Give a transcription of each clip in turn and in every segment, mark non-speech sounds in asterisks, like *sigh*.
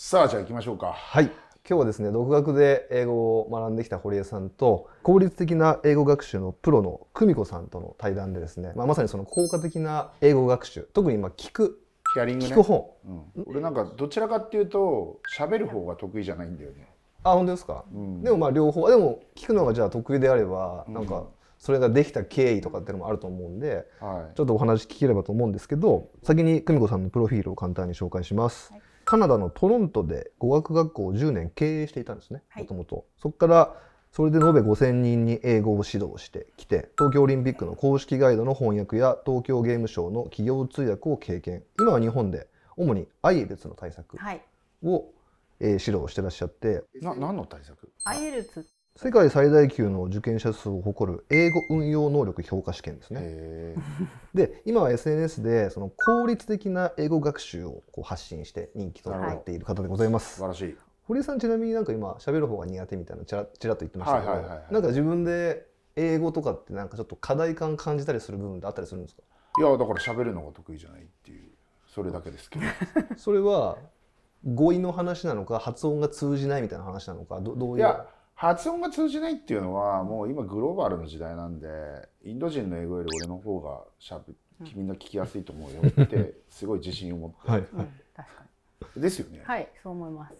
さあじゃあ行きましょうか。はい。今日はですね独学で英語を学んできた堀江さんと効率的な英語学習のプロの久美子さんとの対談でですね、まあ、まさにその効果的な英語学習特にまあ聞くヒアリング、ね、聞くうん、俺なんかどちらかっていうと喋る方が得意じゃないんだよねあ本当ですか、うん、でもまあ両方でも聞くのがじゃあ得意であればなんか、それができた経緯とかっていうのもあると思うんで、うん、ちょっとお話聞ければと思うんですけど先に久美子さんのプロフィールを簡単に紹介します、はいカナダのトロントで語学学校を10年経営していたんですねもともとそこからそれで延べ5,000人に英語を指導してきて東京オリンピックの公式ガイドの翻訳や東京ゲームショウの企業通訳を経験今は日本で主に IELTS の対策を、はいえー、指導してらっしゃってな何の対策 ?IELTS 世界最大級の受験者数を誇る英語運用能力評価試験ですね。で今は SNS でその効率的な英語学習をこう発信して人気となっている方でございます。素晴らしい堀江さんちなみになんか今喋る方が苦手みたいなちらちらっと言ってましたけど、はいはい、なんか自分で英語とかってなんかちょっと課題感感じたりする部分ってあったりするんですかいやだから喋るのが得意じゃないっていうそれだけですけど *laughs* それは語彙の話なのか発音が通じないみたいな話なのかどどういういや発音が通じないっていうのはもう今グローバルの時代なんでインド人の英語より俺の方がしゃべみんな聞きやすいと思うよってすごい自信を持って、はいですよねはいそう思います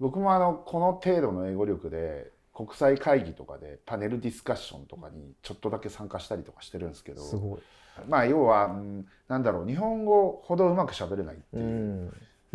僕もあのこの程度の英語力で国際会議とかでパネルディスカッションとかにちょっとだけ参加したりとかしてるんですけどまあ要は、うん、なんだろう日本語ほどうまくしゃべれないっていう。う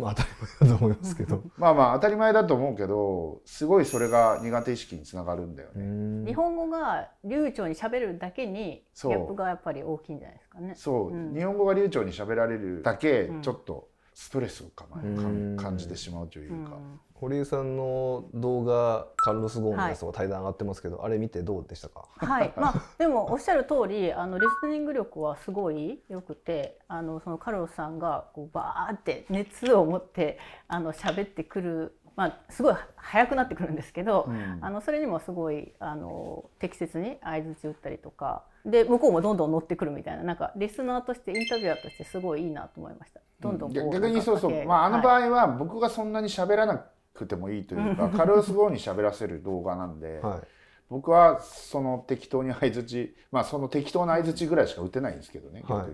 まあ、当たり前だと思いますけど *laughs* まあまあ当たり前だと思うけどすごいそれが苦手意識につながるんだよね日本語が流暢にしゃべるだけにギャップがやっぱり大きいんじゃないですかねそう、うん、日本語が流暢に喋られるだけちょっとストレスを感じてしまうというか。堀江さんの動画カルロス・ゴーンのやつも対談上がってますけど、はい、あれ見てどうでしたか、はいまあ、でもおっしゃる通りあのリスニング力はすごいよくてあのそのカルロスさんがこうバーって熱を持ってあの喋ってくる、まあ、すごい速くなってくるんですけど、うん、あのそれにもすごいあの適切に相槌打ったりとかで向こうもどんどん乗ってくるみたいななんかリスナーとしてインタビュアーとしてすごいいいなと思いましたどんどん逆にそうそう、まあ、あの場合は僕がそんなに喋らなくてもいいというか、は *laughs* い、カルロス・ゴーに喋らせる動画なんで、はい、僕はその適当に相づちまあその適当な相づちぐらいしか打てないんですけどね逆に。はい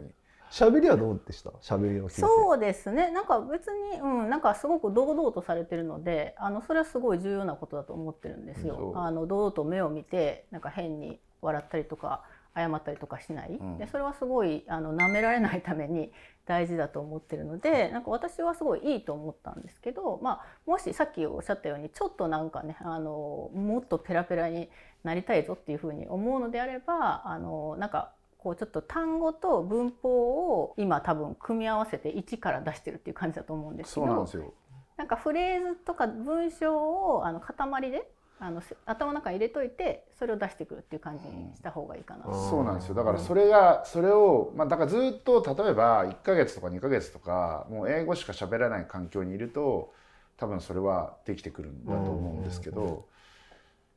喋りはどうでした喋りのそうですねなんか別に、うん、なんかすごく堂々とされてるのであのそれはすごい重要なことだと思ってるんですよ。あの堂々と目を見てなんか変に笑ったりとか謝ったりとかしない、うん、でそれはすごいあの舐められないために大事だと思ってるのでなんか私はすごいいいと思ったんですけど、まあ、もしさっきおっしゃったようにちょっとなんかねあのもっとペラペラになりたいぞっていうふうに思うのであればあのなんかこうちょっと単語と文法を今多分組み合わせて1から出してるっていう感じだと思うんですけどなんかフレーズとか文章をあの塊であの頭の中に入れといてそれを出してくるっていう感じにした方がいいかな、うん、そうなんですよだからそれが、それを、まあ、だからずっと例えば1か月とか2か月とかもう英語しか喋らない環境にいると多分それはできてくるんだと思うんですけど、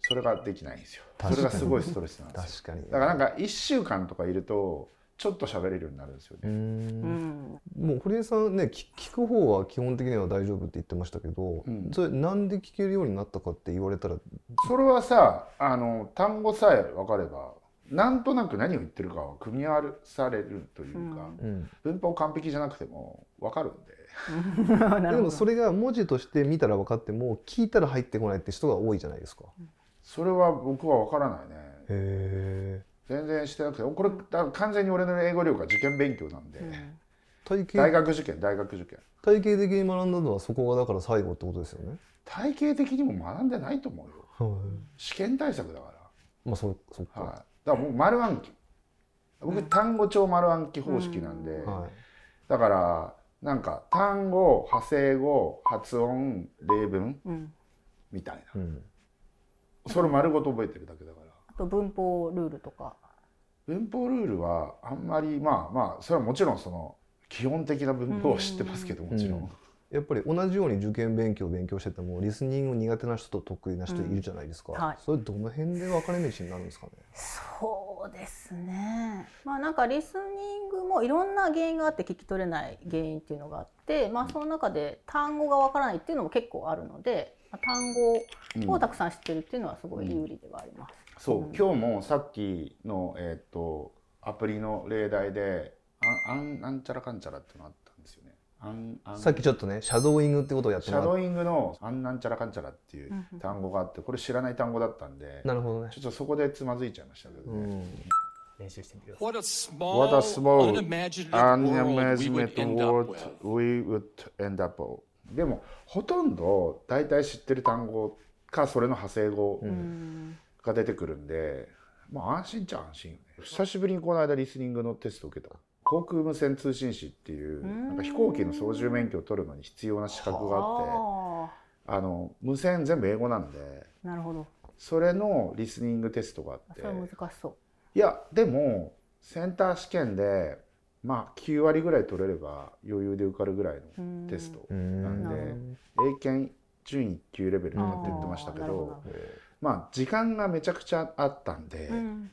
それができないんですよそれがすごいストレスなんですよだからなんか1週間とかいるとちょっと喋れるようになるんですよね。うん、もう堀江さんね聞く方は基本的には大丈夫って言ってましたけど、うん、それなんで聞けるようになったかって言われたらそれはさあの単語さえ分かればなんとなく何を言ってるかは組み合わされるというか、うん、文法完璧じゃなくても分かるんで。*laughs* でもそれが文字として見たら分かっても聞いたら入ってこないって人が多いじゃないですか。それは僕は分からないね。へえ。全然してなくてこれ完全に俺の英語力は受験勉強なんで、うん、大学受験大学受験体系的に学んだのはそこがだから最後ってことですよね体系的にも学んでないと思うよ、はい、試験対策だからまあそそっか、はい、だからもう丸暗記僕単語帳丸暗記方式なんで、うんはい、だからなんか単語派生語発音例文、うん、みたいな、うん、それ丸ごと覚えてるだけだからあと文法ルールとか文法ルールはあんまりまあまあそれはもちろんその基本的な文法を知ってますけどもちろん、うん、やっぱり同じように受験勉強を勉強しててもリスニング苦手な人と得意な人いるじゃないですか、はい、それどの辺で分かれ道になるんですかねそうですねまあなんかリスニングもいろんな原因があって聞き取れない原因っていうのがあってまあその中で単語が分からないっていうのも結構あるので単語をたくさん知ってるっていうのはすごい有利ではあります。そう、うん、今日もさっきの、えっ、ー、とアプリの例題であんなんちゃらかんちゃらってのあったんですよね。あんあんさっきちょっとねシャドーイングってことをやってシャドーイングの「あんなんちゃらかんちゃら」っていう単語があってこれ知らない単語だったんでなるほど、ね、ちょっとそこでつまずいちゃいましたけどね。うん練習してみてください。What a small, w h a l l u n i m a g i n a t i e world we would end up with. でもほとんど大体知ってる単語かそれの派生語、うんが出てくるんで、まあ安心っちゃ安心、久しぶりにこの間リスニングのテスト受けた。航空無線通信士っていうなんか飛行機の操縦免許を取るのに必要な資格があってあの無線全部英語なんでなるほどそれのリスニングテストがあってそれ難しそういやでもセンター試験でまあ9割ぐらい取れれば余裕で受かるぐらいのテストなんで英検準1級レベルになって言ってましたけど。まあ時間がめちゃくちゃあったんで、うん、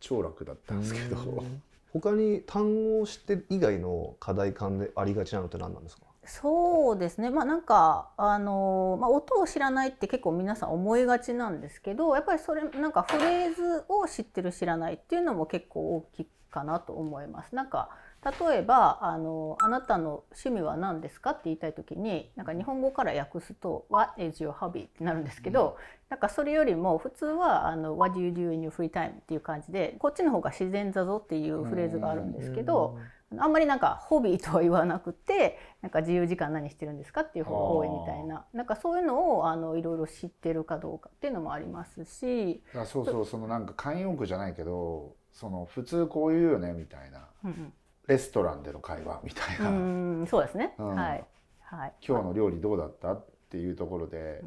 超楽だったんですけど。他に単語を知って以外の課題感でありがちなのって何なんですかそうですねまあなんかあの、まあ、音を知らないって結構皆さん思いがちなんですけどやっぱりそれなんかフレーズを知ってる知らないっていうのも結構大きいかなと思います。なんか例えばあの「あなたの趣味は何ですか?」って言いたい時になんか日本語から訳すと「What is your hobby?」ってなるんですけど、うん、なんかそれよりも普通はあの「What do you do in your free time?」っていう感じでこっちの方が自然だぞっていうフレーズがあるんですけど。あんまりなんかホビーとは言わなくてなんか自由時間何してるんですかっていう方が多いみたいななんかそういうのをあのいろいろ知ってるかどうかっていうのもありますしそうそうそのなんか慣用句じゃないけどその普通こう言うよねみたいな、うんうんレストランでの会話みたいな、うそうですね、うん、はい、はい、今日の料理どうだったっていうところで、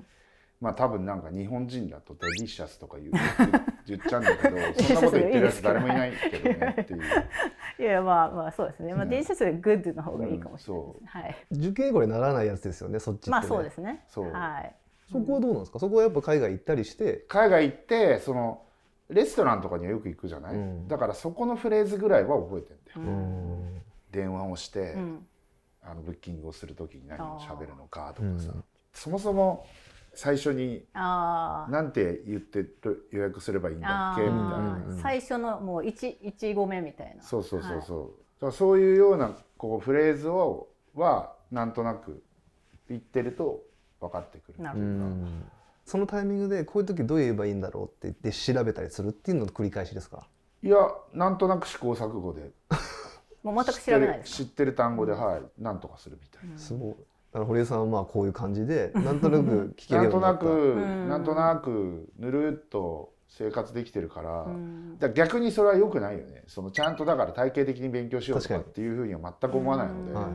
まあ多分なんか日本人だとデリシャスとか言う *laughs* 言っちゃうんだけどそんなこと言ってるやつ誰もいないけどねっていう。*laughs* いやまあまあそうですね。まあデリシャでグッドの方がいいかもしれないです、ね、はい。受験語にならないやつですよね。そっち、ね、まあそうですね。はい。そこはどうなんですか。そこはやっぱ海外行ったりして。海外行ってその。レストランとかにはよく行くじゃない、うん、だからそこのフレーズぐらいは覚えてんだよ、うん、電話をして、うん、あのブッキングをする時に何を喋るのかとかさ、そもそも最初になんて言って予約すればいいんだっけみたいな、最初のもう一1語目みたいなそうそうそうそう、はい、だからそういうようなこうフレーズをはなんとなく言ってると分かってくるっていうか。そのタイミングでこういう時どう言えばいいんだろうって言って調べたりするっていうのの繰り返しですかいやなんとなく試行錯誤でもう *laughs* 全く調べないです知ってる単語ではい何とかするみたいな、うん、すごいだから堀江さんはまあこういう感じで *laughs* なんとなく聞けるようにななんとなくなんとなくぬるっと生活できてるから,、だから逆にそれはよくないよねそのちゃんとだから体系的に勉強しようとかっていうふうには全く思わないので、はい、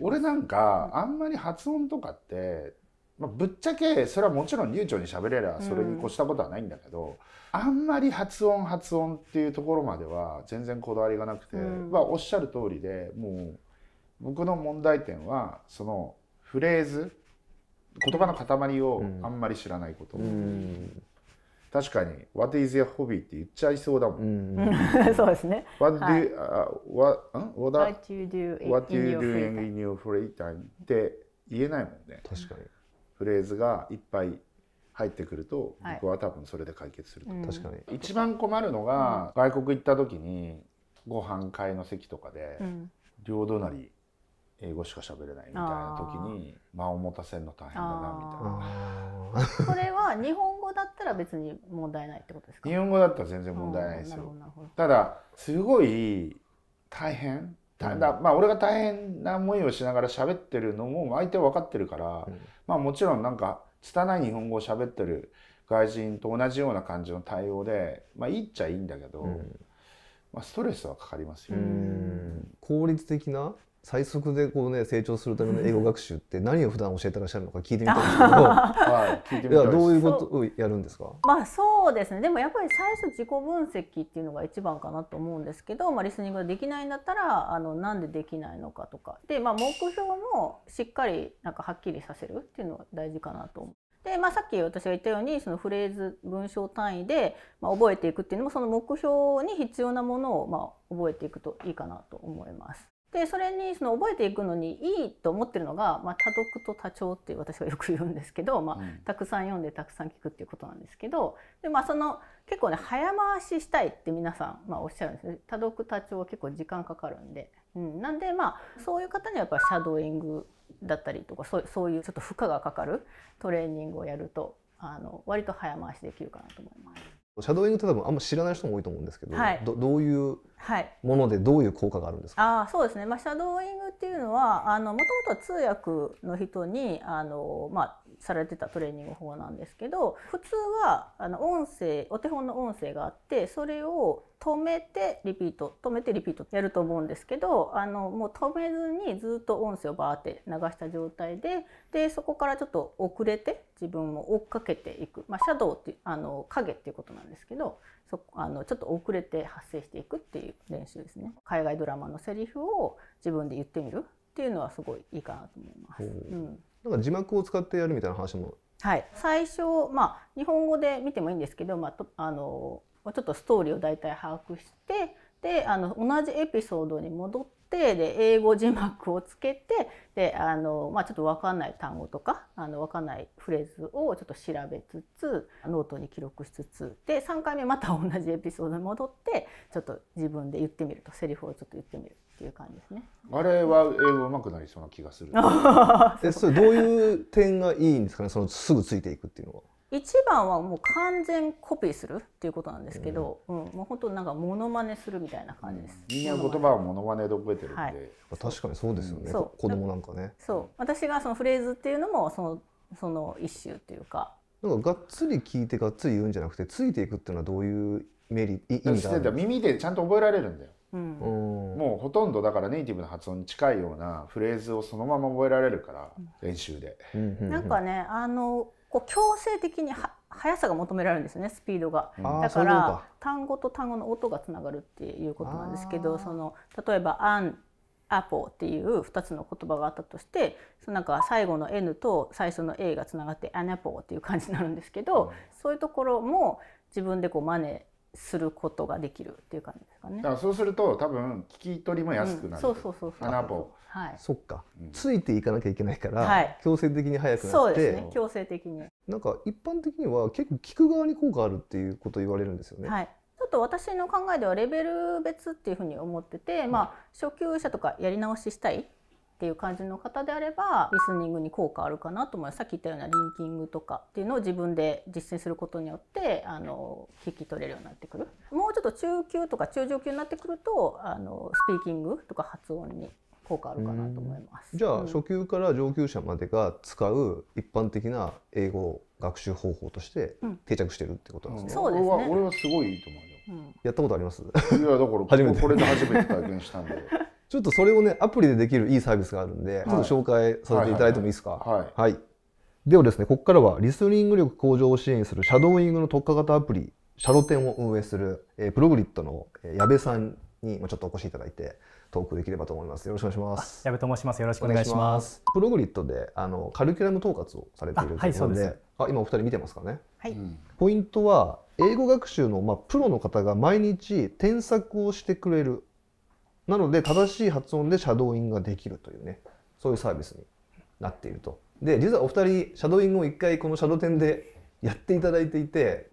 俺なんかあんまり発音とかってまあ、ぶっちゃけそれはもちろん流暢に喋れればそれに越したことはないんだけど、うん、あんまり発音発音っていうところまでは全然こだわりがなくて、うん、まあ、おっしゃる通りでもう僕の問題点はそのフレーズ言葉の塊をあんまり知らないこと。うん確かに「What is your hobby?」って言っちゃいそうだもん。うん、*laughs* そうですね。What do はい uh, what, what, what you do in your free time? って言えないもんね。確かに。フレーズがいっぱい入ってくると、僕は多分それで解決すると、うん、確かに一番困るのが、うん、外国行った時にご飯会の席とかで、うん、両隣英語しか喋れないみたいな時に間を持たせるの大変だなみたいな。こ *laughs* れは日本語だったら別に問題ないってことですか日本語だったら全然問題ないですよ。ただすごい大変だまあ俺が大変な思いをしながら喋ってるのも相手は分かってるから、うん、まあもちろんなんか拙い日本語を喋ってる外人と同じような感じの対応でまあいいっちゃいいんだけど、うん、まあストレスはかかりますよ、ね、効率的な最速でこうね成長するための英語学習って何を普段教えてらっしゃるのか聞いてみたいんですけど、はい、聞いてみたいどういうことをやるんですかまあそうですねでもやっぱり最初自己分析っていうのが一番かなと思うんですけど、まあ、リスニングができないんだったらあのなんでできないのかとかで、まあ、目標もしっかりなんかはっきりさせるっていうのが大事かなと思う。で、まあ、さっき私が言ったようにそのフレーズ文章単位で、まあ、覚えていくっていうのもその目標に必要なものを、まあ、覚えていくといいかなと思います。でそれにその覚えていくのにいいと思ってるのが、まあ、多読と多聴っていう私はよく言うんですけど、まあ、うん、たくさん読んでたくさん聞くっていうことなんですけどで、まあ、その結構ね早回ししたいって皆さん、まあ、おっしゃるんですね多読多聴は結構時間かかるんで、うん、なんでまあそういう方にはやっぱりシャドーイングだったりとかそうそういうちょっと負荷がかかるトレーニングをやるとあの割と早回しできるかなと思います。シャドウイングって多分あんま知らない人も多いと思うんですけど、はい、どどういうものでどういう効果があるんですか、はい、あそうですね、まあ、シャドウイングっていうのはもともとは通訳の人にあの、まあ、されてたトレーニング法なんですけど普通はあの音声お手本の音声があってそれを止めてリピート止めてリピートやると思うんですけどあのもう止めずにずっと音声をバーって流した状態ででそこからちょっと遅れて自分を追っかけていく、まあ、シャドウってあの影っていうことなんですけどそあのちょっと遅れて発生していくっていう練習ですね。海外ドラマのセリフを自分で言ってみるっていうのはすごいいいかなと思います。うんなんか字幕を使ってやるみたいな話も。はい、最初、まあ、日本語で見てもいいんですけど、まあ、とあのちょっとストーリーを大体把握してであの同じエピソードに戻ってで英語字幕をつけてであの、まあ、ちょっと分かんない単語とかあの分かんないフレーズをちょっと調べつつノートに記録しつつで3回目また同じエピソードに戻ってちょっと自分で言ってみるとセリフをちょっと言ってみるっていう感じですね。あれは英語うまくなりそうな気がする。*laughs* え、それどういう点がいいんですかね。そのすぐついていくっていうのは。一番はもう完全コピーするっていうことなんですけど、うん、うん、もう本当なんかモノマネするみたいな感じです。みんな言葉はモノマネで覚えてるんで、はい、確かにそうですよね。子供なんかね。そう、私がそのフレーズっていうのもそのその一種っていうか。なんかがっつり聞いてがっつり言うんじゃなくてついていくっていうのはどういうメリ意味があるんですか。耳でちゃんと覚えられるんだよ。うん、もうほとんどだからネイティブの発音に近いようなフレーズをそのまま覚えられるから練習で。なんかねあのこう強制的には速さが求められるんですよねスピードが。だから単語と単語の音がつながるっていうことなんですけどその例えば「アン」アポっていう2つの言葉があったとしてそのなんか最後の N と最初の A がつながってアナポっていう感じになるんですけど、うん、そういうところも自分でこう真似することができるっていう感じですかね。だからそうすると多分聞き取りも安くなる。うん、そうそうそうそう。穴ぼ。はい。そっか、うん、ついていかなきゃいけないから、はい、強制的に早くなって。そうですね。強制的に。なんか一般的には結構聞く側に効果あるっていうこと言われるんですよね。はい。ちょっと私の考えではレベル別っていうふうに思ってて、まあ初級者とかやり直ししたいっていう感じの方であればリスニングに効果あるかなと思いますさっき言ったようなリンキングとかっていうのを自分で実践することによってあの聞き取れるようになってくるもうちょっと中級とか中上級になってくるとあのスピーキングとか発音に効果あるかなと思います。じゃあ、うん、初級から上級者までが使う一般的な英語学習方法として定着してるってことなんですね。うん、そうですね。俺はすごいいいと思う。やったことあります、うん、いやだから初めてこれで初めて体験したんで *laughs* ちょっとそれをねアプリでできるいいサービスがあるんで、はい、ちょっと紹介させていただいてもいいですか、はいはい、はい、ではですねここからはリスニング力向上を支援するシャドーイングの特化型アプリシャドテンを運営する、えー、プログリッドの矢部さんにもちょっとお越しいただいてトークできればと思います。よろしくお願いします。矢部と申します。よろしくお願いします。プログリッドであのカリキュラム統括をされているところで、はい、であ今お二人見てますかね、はい、ポイントは英語学習の、まあ、プロの方が毎日添削をしてくれるなので正しい発音でシャドーイングができるというねそういうサービスになっているとで実はお二人シャドーイングを一回このシャドーンでやっていただいていて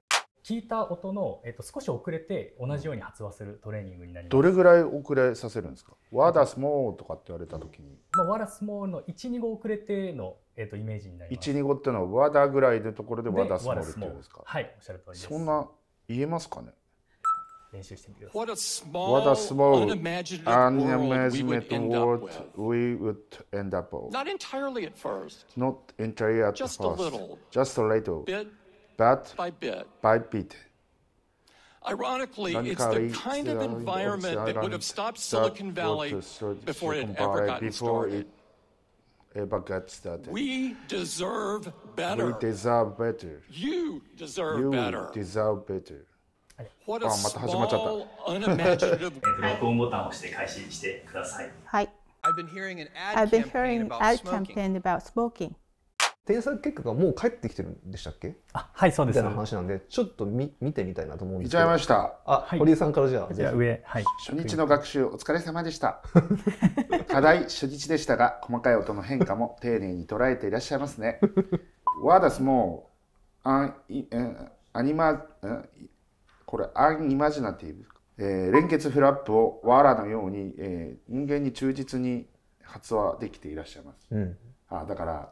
聞いた音の、えっと、少し遅れて同じように発話するトレーニングになりますどれぐらい遅れさせるんですか「ワーダス l l とかって言われた時に「まワースモの125遅れてのえー、とイメージになります。1、2、5っていうのは和田ぐらいのところで和田スモールっていうんですか。はい、おっしゃる通りです。そんな言えますかね。練習してみてください。What a small, unimaginable world we would end up with. Not entirely at first. Not entirely at Just first. A little. Just a little. Bit by bit. By bit. Ironically, it's the kind of environment that would have stopped Silicon Valley before it ever got started. Eh, we deserve better. We deserve better. You deserve you better. deserve better. あ、また始まっちゃった。録音ボタンを押して開始してください。はい。I've ah, *laughs* been hearing an ad, I've been campaign, hearing about ad campaign about smoking. 添削結果がもう帰ってきてるんでしたっけあはいそうですみたいな話なんでちょっとみ見てみたいなと思うんで見ちゃいました。あ、はい堀江さんからじゃあじゃあ上はい初日の学習お疲れ様でした。*laughs* 課題初日でしたが、細かい音の変化も丁寧に捉えていらっしゃいますね。ワーダスも、アン、いえアニマ、えこれ、アンイマジナティブ。えー連結フラップをワーラのように、えー人間に忠実に発話できていらっしゃいます。うん、あだから、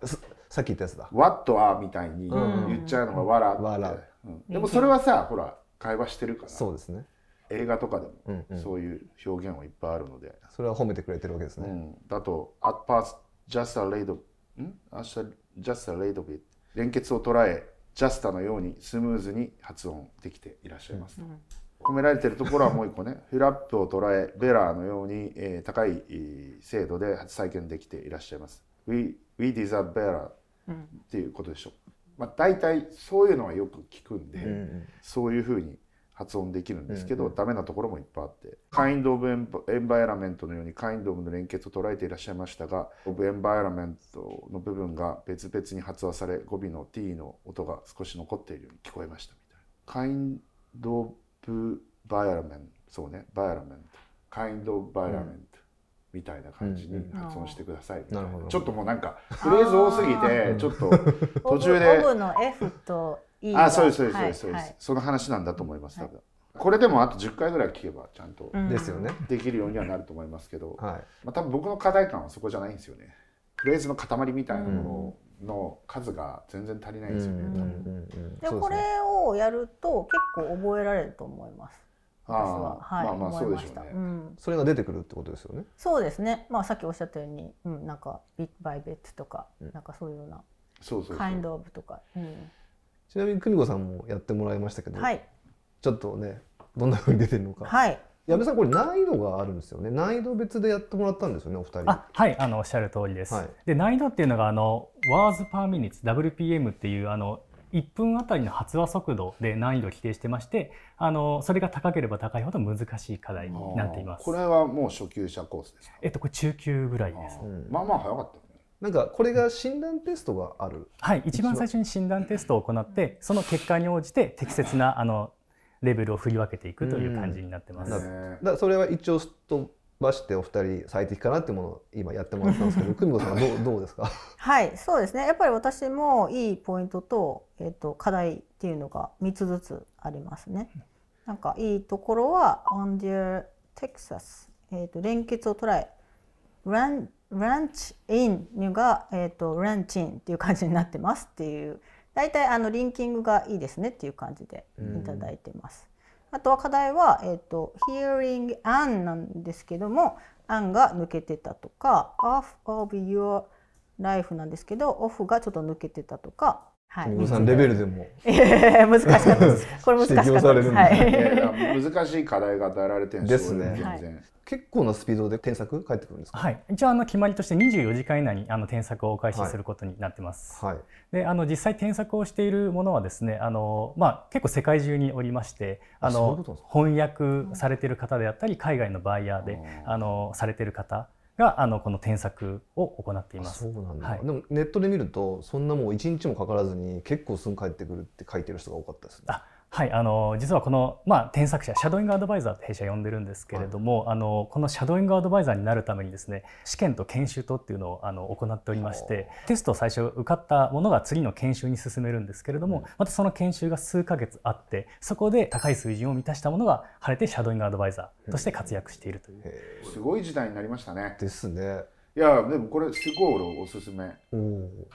さっき言ったやつだ「わっとあ」みたいに言っちゃうのが「わら」って、うん、でもそれはさほら会話してるからそうですね映画とかでもそういう表現はいっぱいあるので、うんうん、それは褒めてくれてるわけですね、うん、だと「アッパースジャスタレイド i ん「明日 j ャ s t a l i t t l 連結を捉え「ジャスタのようにスムーズに発音できていらっしゃいます、うん、褒められてるところはもう一個ね *laughs* フラップを捉えベラーのように、えー、高い精度で再現できていらっしゃいます We, we deserve better っていうことでしょう。まあ、大体そういうのはよく聞くんで、うん、そういうふうに発音できるんですけど、うん、ダメなところもいっぱいあって「カインド・オブ・エンバイラメント」のように「カインド・オブ」の連結を捉えていらっしゃいましたが「オブ・エンバイラメント」の部分が別々に発話され語尾の T の音が少し残っているように聞こえましたみたいな。カインド・オブ・バイラメントそうねバイラメントカインド・オブ・バイラメント、みたいな感じに発音してくださいみたいな,、ちょっともうなんかフレーズ多すぎてちょっと途中であそうですそうですそうです、はい、その話なんだと思います多分、これでもあと10回ぐらい聞けばちゃんとですよねできるようにはなると思いますけど、まあ、多分僕の課題感はそこじゃないんですよねフレーズの塊みたいなものの数が全然足りないんですよね、多でこれをやると結構覚えられると思います私は、はい、まあまあそうでしょうね、うん、それが出てくるってことですよねそうですねまあさっきおっしゃったように、うん、なんかビッグバイベッツとか、うん、なんかそういうようなそうそうカインドオブとか、うん、ちなみに久美子さんもやってもらいましたけど、はい、ちょっとねどんなふうに出てるのかはい矢部さんこれ難易度があるんですよね難易度別でやってもらったんですよねお二人あはいあのおっしゃる通りです、はい、で難易度っていうのがあのワーズパーミニッツ WPM っていうあの1分あたりの発話速度で難易度を規定してましてあのそれが高ければ高いほど難しい課題になっていますこれはもう初級者コースですかえっとこれ中級ぐらいです、うまあまあ早かったなんかこれが診断テストがある、はい一番最初に診断テストを行ってその結果に応じて適切なあのレベルを振り分けていくという感じになってます。だそれは一応ストばしてお二人最適かなっていうものを今やってもらったんですけど久美子さんどうどうですかはいそうですねやっぱり私もいいポイントと,、えーと、課題っていうのが三つずつありますね。なんかいいところは「オンディアテクサス、えーと「連結を捉え」ラン「ランチインが「えーと、ランチインっていう感じになってますっていう大体あのリンキングがいいですねっていう感じでいただいてます。あとは課題は、えーと、と hearing and なんですけども and が抜けてたとか off of your life なんですけど off がちょっと抜けてたとかはい、さんレベルでも。難しかったです。*laughs* これ難しかったです。はい、難しい課題が与えられてるんですね。全然、結構なスピードで添削返ってくるんですはい。一応あの決まりとして24時間以内にあの添削を開始することになってます。はい。で、あの実際添削をしているものはですね、あのまあ結構世界中におりまして、あの翻訳されている方であったり、海外のバイヤーであのされている方があのこの添削を行っています。そうなんだ、はい、でもネットで見るとそんなもう一日もかからずに結構すぐ帰ってくるって書いてる人が多かったですね。あはい、あの実はこの、まあ、添削者シャドーイングアドバイザーと弊社呼んでるんですけれども、はい、あのこのシャドーイングアドバイザーになるためにですね試験と研修とっていうのをあの行っておりましてテストを最初受かったものが次の研修に進めるんですけれども、うん、またその研修が数ヶ月あってそこで高い水準を満たしたものが晴れてシャドーイングアドバイザーとして活躍しているという。すごい時代になりましたねですね。いやでもこれすごい俺おすすめ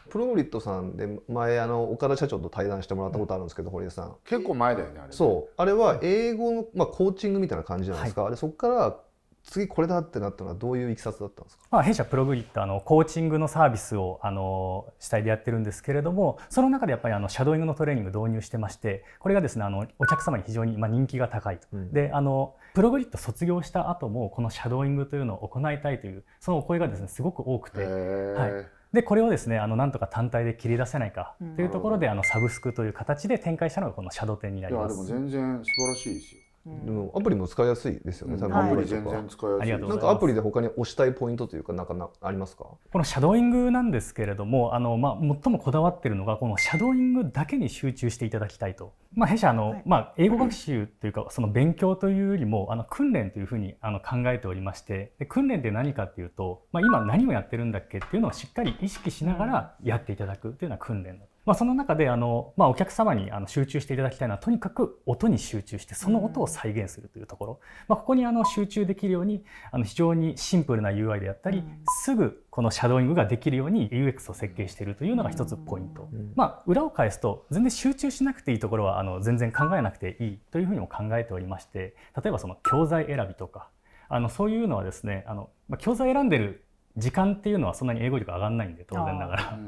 プログリッドさんで前あの岡田社長と対談してもらったことあるんですけど堀江さん結構前だよねあれそうあれは英語の、まあ、コーチングみたいな感じじゃないですか、はい、あれそこから次これだってなったのはどういういきさつだったんですか、まあ、弊社プログリッドあのコーチングのサービスをあの主体でやってるんですけれどもその中でやっぱりあのシャドーイングのトレーニング導入してましてこれがですねあのお客様に非常にまあ人気が高いと、うん、であのプログリッド卒業した後もこのシャドーイングというのを行いたいというそのお声がですねすごく多くて、はい、でこれをですねあのなんとか単体で切り出せないかというところで、うん、あのサブスクという形で展開したのがこのシャドー展になります。いやでも全然素晴らしいですよでもアプリも使いやすいですよね、多分アプリ全然使いやすい。なんかアプリで他に押したいポイントというか、なんかなありますかこのシャドーイングなんですけれども、あのまあ、最もこだわっているのが、このシャドーイングだけに集中していただきたいと。まあ、弊社あの、はい、まあ、英語学習というか、その勉強というよりも、あの訓練というふうにあの考えておりまして、で訓練って何かというと、まあ、今何をやってるんだっけっていうのをしっかり意識しながらやっていただくというのは訓練だと。まあ、その中であの、まあ、お客様にあの集中していただきたいのはとにかく音に集中してその音を再現するというところ、まあ、ここにあの集中できるようにあの非常にシンプルな UI であったり、すぐこのシャドーイングができるように UX を設計しているというのが一つポイント、まあ、裏を返すと全然集中しなくていいところはあの全然考えなくていいというふうにも考えておりまして例えばその教材選びとかあのそういうのはですねあの、まあ、教材選んでる時間っていうのはそんなに英語力上がらないんで当然ながら。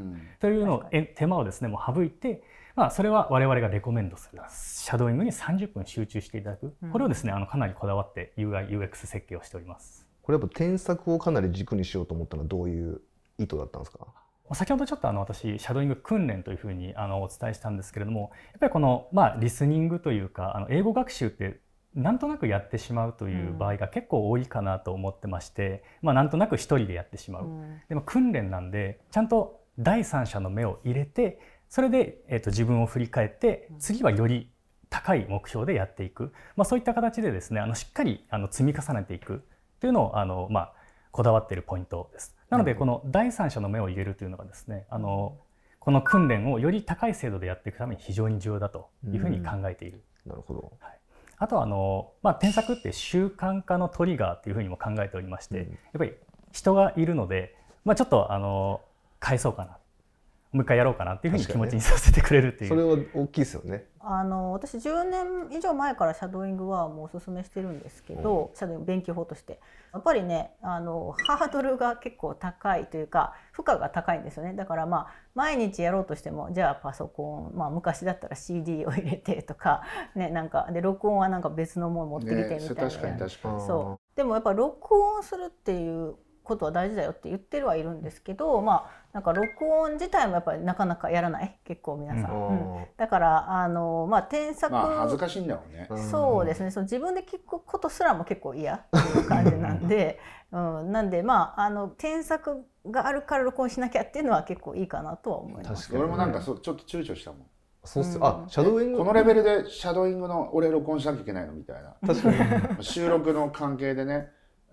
というのを手間をですねもう省いて、まあ、それは我々がレコメンドするシャドーイングに30分集中していただく、これをですねあのかなりこだわって UIUX 設計をしております。これやっぱ添削をかなり軸にしようと思ったのはどういう意図だったんですか先ほどちょっとあの私シャドーイング訓練というふうにあのお伝えしたんですけれどもやっぱりこのまあリスニングというかあの英語学習ってなんとなくやってしまうという場合が結構多いかなと思ってまして、うん、まあ、なんとなく1人でやってしまう、うん、でも訓練なんでちゃんと第三者の目を入れてそれで、えーと自分を振り返って次はより高い目標でやっていく、まあ、そういった形でですねあのしっかりあの積み重ねていくというのをあの、まあ、こだわっているポイントです。なのでこの第三者の目を入れるというのがですねあのこの訓練をより高い精度でやっていくために非常に重要だというふうに考えている。うん、なるほど、はいあとはあの、まあ、添削って習慣化のトリガーっていうふうにも考えておりまして、うん、やっぱり人がいるので、まあ、ちょっとあの返そうかなもう一回やろうかなっていうふうに気持ちにさせてくれるっていう、ね、それは大きいですよねあの私10年以上前からシャドーイングはもうおすすめしてるんですけど、シャドーイング勉強法としてやっぱりねあのハードルが結構高いというか負荷が高いんですよねだからまあ毎日やろうとしてもじゃあパソコン、まあ、昔だったら CD を入れてとか,、ね、なんかで録音はなんか別のもの持ってきてみたいな、ね、そうでもやっぱ録音するっていうことは大事だよって言ってるはいるんですけど、まあ、なんか録音自体もやっぱりなかなかやらない結構皆さん、うんうん、だからあの、まあ、添削、まあ、恥ずかしいんだろうねそうですねその自分で聞くことすらも結構嫌っていう感じなんで、うん、なんでまああの添削があるから録音しなきゃっていうのは結構いいかなとは思います、ね、俺もなんかそちょっと躊躇したもんそうっす、あシャドウイングこのレベルでシャドウイングの俺録音しなきゃいけないのみたいな確かに収録の関係でね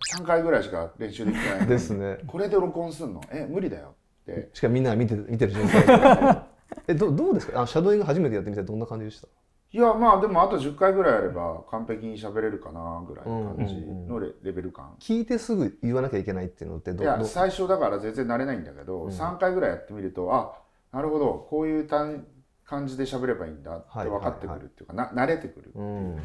3回ぐらいしか練習できないですねこれで録音すんのえ無理だよってしかもみんな見て見てる状態えどどうですかあシャドウイング初めてやってみたらどんな感じでしたいやまあでもあと10回ぐらいあれば完璧に喋れるかなぐらいの感じのレ,、ベル感聞いてすぐ言わなきゃいけないっていうのってどういや最初だから全然慣れないんだけど、うん、3回ぐらいやってみるとあなるほどこういう感じで喋ればいいんだって分かってくるっていうか、な慣れてくる、うん、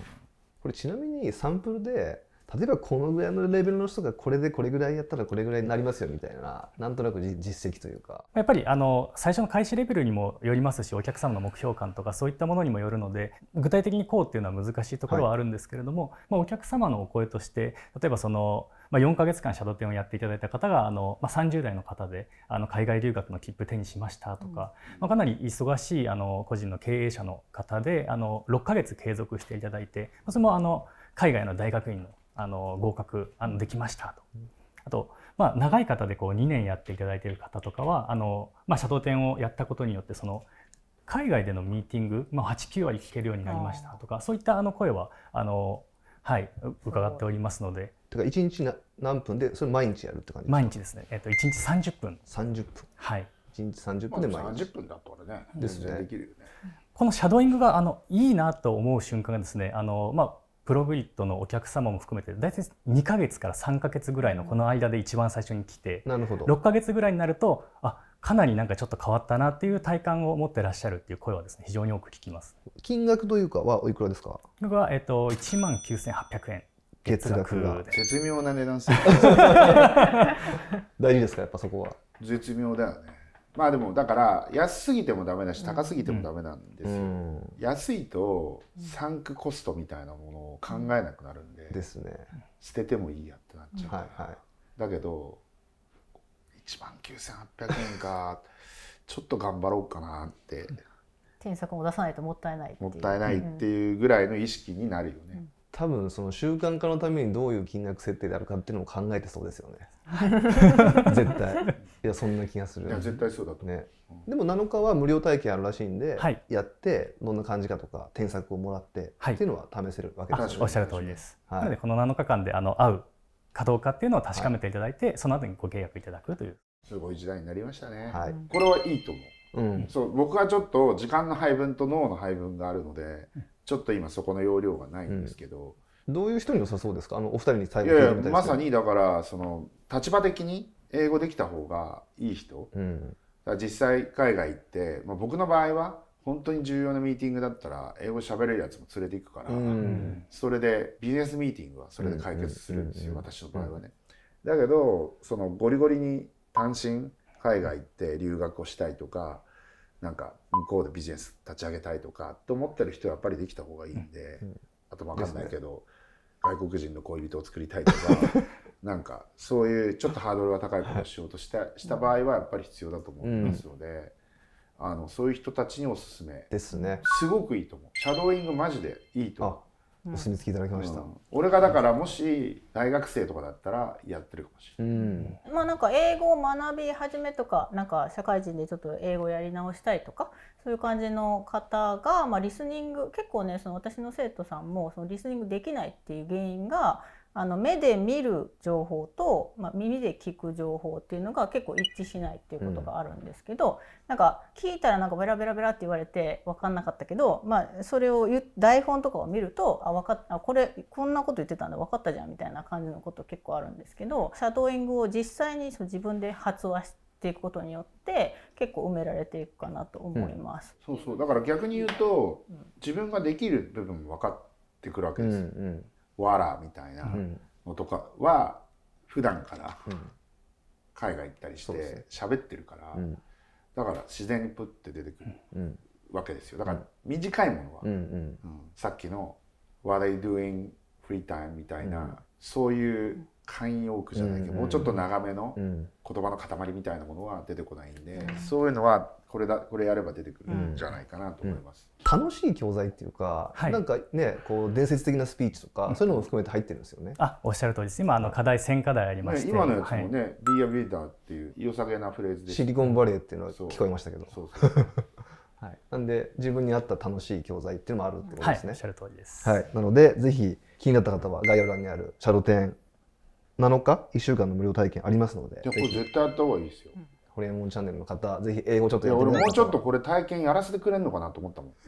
これちなみにサンプルで例えばこのぐらいのレベルの人がこれでこれぐらいやったらこれぐらいになりますよみたいななんとなく実績というかやっぱりあの最初の開始レベルにもよりますしお客様の目標感とかそういったものにもよるので具体的にこうっていうのは難しいところはあるんですけれども、はい、まあ、お客様のお声として例えばそのまあ、4か月間シャドーンをやっていただいた方があの、まあ、30代の方であの海外留学の切符手にしましたとか、まあ、かなり忙しいあの個人の経営者の方であの6か月継続していただいてそれもあの海外の大学院のあの合格あのできましたと。あと、まあ、長い方でこう2年やっていただいている方とかはあの、まあ、シャドー展をやったことによってその海外でのミーティング、まあ、89割聞けるようになりましたとかそういったあの声はあの、はい、伺っておりますので。とか1日な何分でそれ毎日やるって感じ毎日ですね、えっと、1日30分。30分はい1日30分で毎日、まあ、分だったらねですねできるよねこのシャドーイングがあのいいなと思う瞬間がですねあの、まあ、プログリッドのお客様も含めて大体2か月から3か月ぐらいのこの間で一番最初に来て、うん、なるほど6か月ぐらいになるとあかなりなんかちょっと変わったなっていう体感を持ってらっしゃるっていう声はですね非常に多く聞きます金額というかはおいくらですか僕は、えっと、1万9800円月額が絶妙な値段 *laughs* 大事ですかやっぱそこは絶妙だよねまあでもだから安すぎてもダメだし高すぎてもダメなんですよ、うんうん、安いとサンクコストみたいなものを考えなくなるんで、ですね捨ててもいいやってなっちゃうかはいはい、だけど1万9800円かちょっと頑張ろうかなって添削も出さないともったいないもったいないっていうぐらいの意識になるよね、うん、多分その習慣化のためにどういう金額設定であるかっていうのも考えてそうですよね *laughs* 絶対いやそんな気がするいや絶対そうだとね、うん、でも7日は無料体験あるらしいんで、はい、やってどんな感じかとか添削をもらって、はい、っていうのは試せるわけですよねおっしゃる通りです、はい、なのでこの7日間であの会うかどうかっていうのを確かめていただいて、はい、その後にご契約いただくというすごい時代になりましたね、はい、これはいいと思ううん、そう僕はちょっと時間の配分と脳の配分があるのでちょっと今そこの要領がないんですけど、うん、どういう人に良さそうですかあのお二人に最後いやいやまさにだからその立場的に英語できた方がいい人、うん、実際海外行って、まあ、僕の場合は本当に重要なミーティングだったら英語喋れるやつも連れていくから、うん、それでビジネスミーティングはそれで解決するんですよ、私の場合はね。だけどそのゴリゴリに単身海外行って留学をしたいとかなんか向こうでビジネス立ち上げたいとかと思ってる人はやっぱりできた方がいいんで、うん、あと分かんないけど、ね、外国人の恋人を作りたいとか *laughs* なんかそういうちょっとハードルが高いことをしようとしたした場合はやっぱり必要だと思いますので、うん、あのそういう人たちにおすすめですねすごくいいと思うシャドーイングマジでいいとお墨付きいただきました、うん、俺がだからもし大学生とかだったらやってるかもしれない、うん、まあなんか英語を学び始めとかなんか社会人でちょっと英語やり直したいとかそういう感じの方が、まあ、リスニング結構ねその私の生徒さんもそのリスニングできないっていう原因があの目で見る情報と、まあ、耳で聞く情報っていうのが結構一致しないっていうことがあるんですけど、うん、なんか聞いたらなんかベラベラベラって言われて分かんなかったけど、まあ、それを台本とかを見るとあ分かっあこれこんなこと言ってたんだ分かったじゃんみたいな感じのこと結構あるんですけどシャドーイングを実際に自分で発話してていくことによって結構埋められていくかなと思います、うん、そうそうだから逆に言うと、うん、自分ができる部分分かってくるわけです、うんうん、わらみたいなのとかは普段から海外行ったりして喋ってるから、だから自然にプッて出てくるわけですよだから短いものは、さっきの「What are you doing free time?」みたいな、そういう慣用句じゃないけど、もうちょっと長めの言葉の塊みたいなものは出てこないんで、そういうのはこれだこれやれば出てくるんじゃないかなと思います。うんうん、楽しい教材っていうか、はい、なんかねこう伝説的なスピーチとか、そういうのも含めて入ってるんですよね。あおっしゃる通りです。今あの課題1課題ありまして、ね、今のやつもね、ビーアビーターっていう良さげなフレーズで、シリコンバレーっていうのは聞こえましたけど。そうそうそう *laughs* はい、なんで自分に合った楽しい教材っていうのもあるってことですね。はい、おっしゃる通りです。はい、なのでぜひ気になった方は概要欄にあるシャドテン7日1週間の無料体験ありますので。いやこれ絶対やった方がいいですよ。うんホリエモンチャンネルの方、ぜひ英語ちょっとやってみい俺もうちょっとこれ体験やらせてくれんのかなと思ったもん。*laughs*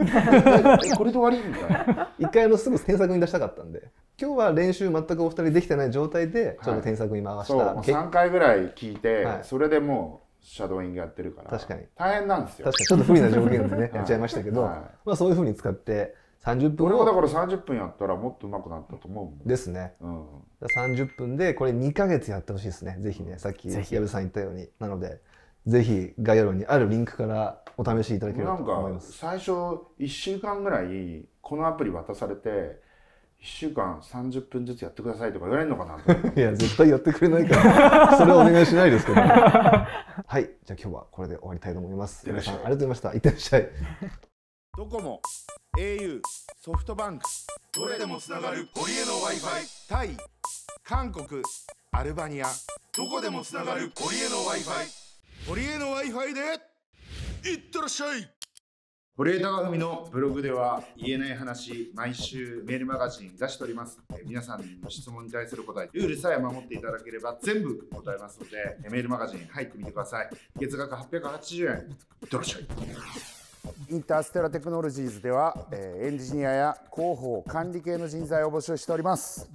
これで終わりみたいな。一回あのすぐ添削に出したかったんで、今日は練習全くお二人できてない状態で、ちょっと添削に回した。はい、3回ぐらい聞いて、はい、それでもう、シャドーイングやってるから。確かに。大変なんですよ。確かに、ちょっと不利な条件でね、*laughs* やっちゃいましたけど、はい、まあそういうふうに使って、30分俺はだから30分やったらもっと上手くなったと思うですね、うん、30分でこれ2か月やってほしいですねぜひねさっき矢部さん言ったようになのでぜひ概要欄にあるリンクからお試しいただければと思います。最初1週間ぐらいこのアプリ渡されて1週間30分ずつやってくださいとか言われるのかなと *laughs* いや絶対やってくれないから *laughs* それはお願いしないですけど、*laughs* はいじゃあ今日はこれで終わりたいと思います皆さんありがとうございましたいってらっしゃいドコモ au ソフトバンクどれでもつながるリエの w i f i タイ韓国アルバニアどこでもつながるリエの w i f i 堀江の Wi-Fi でいってらっしゃい堀江貴文のブログでは言えない話、毎週メールマガジン出しております。え皆さんの質問に対する答え、ルールさえ守っていただければ全部答えますので、メールマガジン入ってみてください。月額880円、いってらっしゃい。インターステラテクノロジーズでは、えー、エンジニアや広報管理系の人材を募集しております